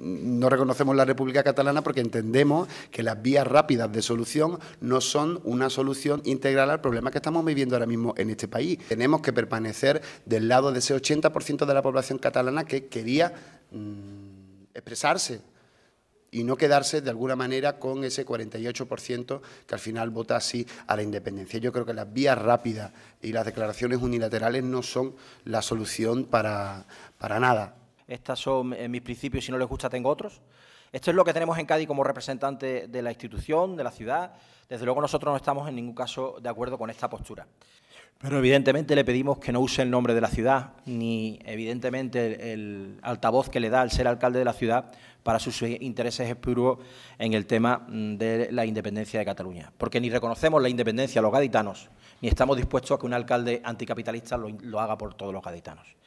no reconocemos la República Catalana porque entendemos que las vías rápidas de solución no son una solución integral al problema que estamos viviendo ahora mismo en este país. Tenemos que permanecer del lado de ese 80% de la población catalana que quería mm, expresarse y no quedarse de alguna manera con ese 48% que al final vota así a la independencia. Yo creo que las vías rápidas y las declaraciones unilaterales no son la solución para nada. Estos son eh, mis principios, si no les gusta tengo otros. Esto es lo que tenemos en Cádiz como representante de la institución, de la ciudad. Desde luego nosotros no estamos en ningún caso de acuerdo con esta postura. Pero evidentemente le pedimos que no use el nombre de la ciudad, ni evidentemente el, altavoz que le da al ser alcalde de la ciudad para sus eh, intereses espuros en el tema mm, de la independencia de Cataluña. Porque ni reconocemos la independencia a los gaditanos, ni estamos dispuestos a que un alcalde anticapitalista lo haga por todos los gaditanos.